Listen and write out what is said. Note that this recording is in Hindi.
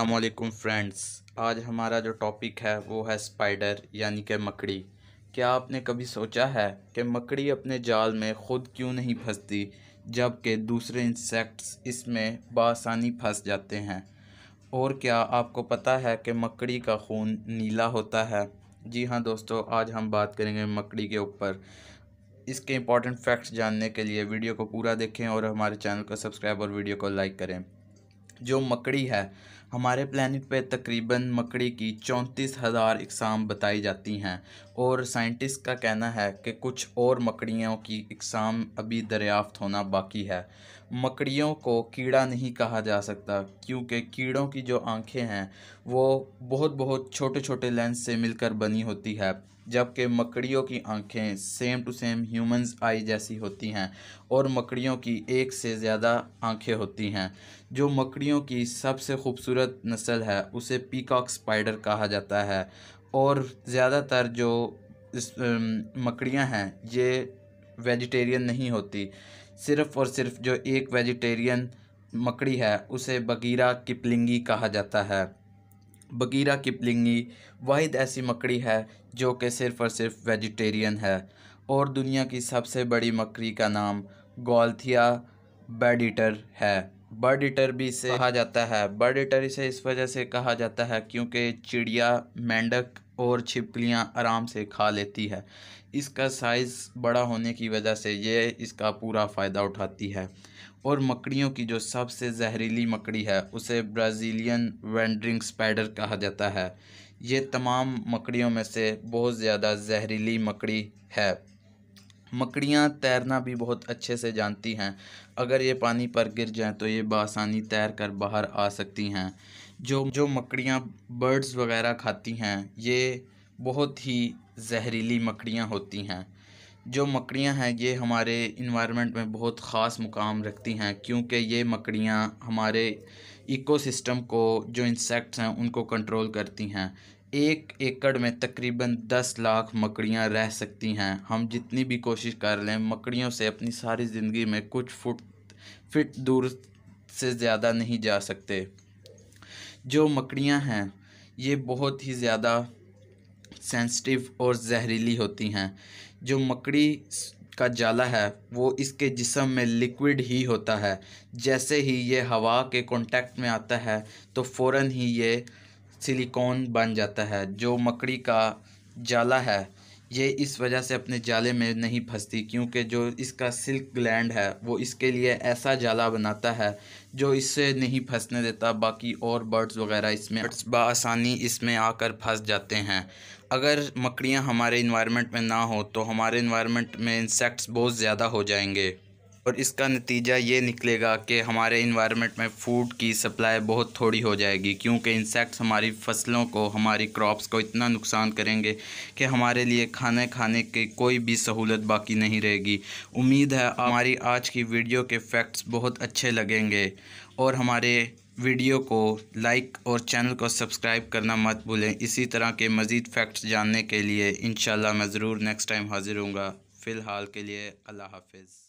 अल्लाम फ्रेंड्स आज हमारा जो टॉपिक है वो है स्पाइडर यानी कि मकड़ी क्या आपने कभी सोचा है कि मकड़ी अपने जाल में ख़ुद क्यों नहीं फंसती जबकि दूसरे इंसेक्ट्स इसमें बासानी फंस जाते हैं और क्या आपको पता है कि मकड़ी का खून नीला होता है जी हाँ दोस्तों आज हम बात करेंगे मकड़ी के ऊपर इसके इंपॉर्टेंट फैक्ट्स जानने के लिए वीडियो को पूरा देखें और हमारे चैनल को सब्सक्राइब और वीडियो को लाइक करें जो मकड़ी है हमारे प्लानट पे तकरीबन मकड़ी की चौंतीस हज़ार इकसाम बताई जाती हैं और साइंटिस्ट का कहना है कि कुछ और मकड़ियों की इकसाम अभी दरियाफ्त होना बाकी है मकड़ियों को कीड़ा नहीं कहा जा सकता क्योंकि कीड़ों की जो आंखें हैं वो बहुत बहुत छोटे छोटे लेंस से मिलकर बनी होती है जबकि मकड़ियों की आंखें same to same humans eye जैसी होती हैं और मकड़ियों की एक से ज़्यादा आंखें होती हैं जो मकड़ियों की सबसे खूबसूरत नस्ल है उसे पीकॉक स्पाइडर कहा जाता है और ज़्यादातर जो इस मकड़ियाँ हैं ये वेजिटेरियन नहीं होती सिर्फ़ और सिर्फ जो एक वेजिटेरियन मकड़ी है उसे बगीरा किपलिंगी कहा जाता है बगीरा किपलिंगी वाहिद ऐसी मकड़ी है जो कि सिर्फ़ और सिर्फ वेजिटेरियन है और दुनिया की सबसे बड़ी मकड़ी का नाम गोल्थिया बर्डिटर है बर्डिटर भी इसे कहा जाता है बर्डिटर इसे इस वजह से कहा जाता है क्योंकि चिड़िया मेंढक और छिपकलियाँ आराम से खा लेती है इसका साइज़ बड़ा होने की वजह से ये इसका पूरा फ़ायदा उठाती है और मकड़ियों की जो सबसे जहरीली मकड़ी है उसे ब्राज़ीलियन वेंड्रिंग स्पाइडर कहा जाता है ये तमाम मकड़ियों में से बहुत ज़्यादा जहरीली मकड़ी है मकड़ियाँ तैरना भी बहुत अच्छे से जानती हैं अगर ये पानी पर गिर जाएँ तो ये बासानी तैर कर बाहर आ सकती हैं जो जो मकड़ियाँ बर्ड्स वगैरह खाती हैं ये बहुत ही जहरीली मकड़ियाँ होती हैं जो मकड़ियाँ हैं ये हमारे इन्वामेंट में बहुत ख़ास मुकाम रखती हैं क्योंकि ये मकड़ियाँ हमारे इकोसिस्टम को जो इंसेक्ट्स हैं उनको कंट्रोल करती हैं एक एकड़ में तकरीबन दस लाख मकड़ियाँ रह सकती हैं हम जितनी भी कोशिश कर लें मकड़ियों से अपनी सारी ज़िंदगी में कुछ फुट फिट दूर से ज़्यादा नहीं जा सकते जो मकड़ियाँ हैं ये बहुत ही ज़्यादा सेंसिटिव और ज़हरीली होती हैं जो मकड़ी का जाला है वो इसके जिसम में लिक्विड ही होता है जैसे ही ये हवा के कांटेक्ट में आता है तो फ़ौर ही ये सिलिकॉन बन जाता है जो मकड़ी का जाला है ये इस वजह से अपने जाले में नहीं फंसती क्योंकि जो इसका सिल्क ग्लैंड है वो इसके लिए ऐसा जाला बनाता है जो इससे नहीं फंसने देता बाकी और बर्ड्स वगैरह इसमें बर्ड्स बसानी इसमें आकर फंस जाते हैं अगर मकड़ियाँ हमारे इन्वायरमेंट में ना हो तो हमारे इन्वायरमेंट में इंसेक्ट्स बहुत ज़्यादा हो जाएंगे और इसका नतीजा ये निकलेगा कि हमारे इन्वायरमेंट में फूड की सप्लाई बहुत थोड़ी हो जाएगी क्योंकि इंसेक्ट्स हमारी फसलों को हमारी क्रॉप्स को इतना नुकसान करेंगे कि हमारे लिए खाने खाने की कोई भी सहूलत बाकी नहीं रहेगी उम्मीद है हमारी आज की वीडियो के फैक्ट्स बहुत अच्छे लगेंगे और हमारे वीडियो को लाइक और चैनल को सब्सक्राइब करना मत भूलें इसी तरह के मज़ीद फैक्ट्स जानने के लिए इन मैं ज़रूर नेक्स्ट टाइम हाज़िर हूँगा फ़िलहाल के लिए अल्लाह हाफिज़